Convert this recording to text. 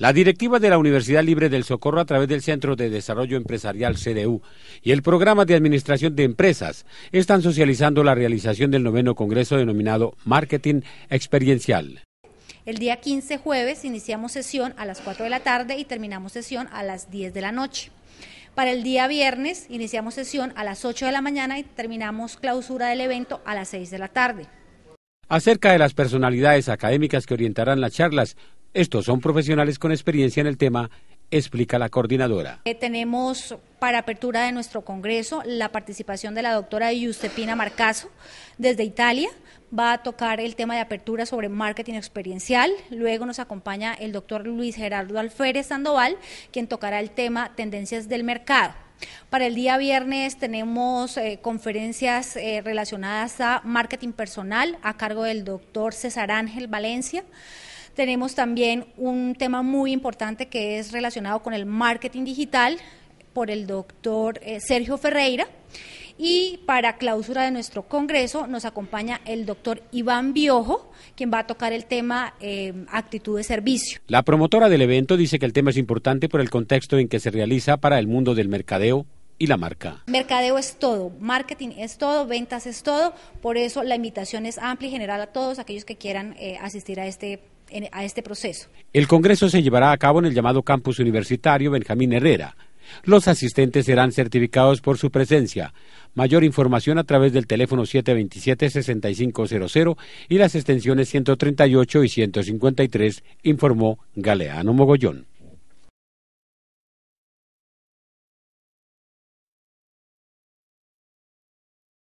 La directiva de la Universidad Libre del Socorro a través del Centro de Desarrollo Empresarial CDU y el Programa de Administración de Empresas están socializando la realización del noveno congreso denominado Marketing Experiencial. El día 15 jueves iniciamos sesión a las 4 de la tarde y terminamos sesión a las 10 de la noche. Para el día viernes iniciamos sesión a las 8 de la mañana y terminamos clausura del evento a las 6 de la tarde. Acerca de las personalidades académicas que orientarán las charlas, estos son profesionales con experiencia en el tema, explica la coordinadora. Eh, tenemos para apertura de nuestro congreso la participación de la doctora Giuseppina Marcaso desde Italia. Va a tocar el tema de apertura sobre marketing experiencial. Luego nos acompaña el doctor Luis Gerardo Alférez Sandoval, quien tocará el tema tendencias del mercado. Para el día viernes tenemos eh, conferencias eh, relacionadas a marketing personal a cargo del doctor César Ángel Valencia. Tenemos también un tema muy importante que es relacionado con el marketing digital por el doctor eh, Sergio Ferreira. Y para clausura de nuestro congreso nos acompaña el doctor Iván Biojo, quien va a tocar el tema eh, actitud de servicio. La promotora del evento dice que el tema es importante por el contexto en que se realiza para el mundo del mercadeo y la marca. Mercadeo es todo, marketing es todo, ventas es todo, por eso la invitación es amplia y general a todos aquellos que quieran eh, asistir a este a este proceso. El Congreso se llevará a cabo en el llamado Campus Universitario Benjamín Herrera. Los asistentes serán certificados por su presencia. Mayor información a través del teléfono 727-6500 y las extensiones 138 y 153, informó Galeano Mogollón.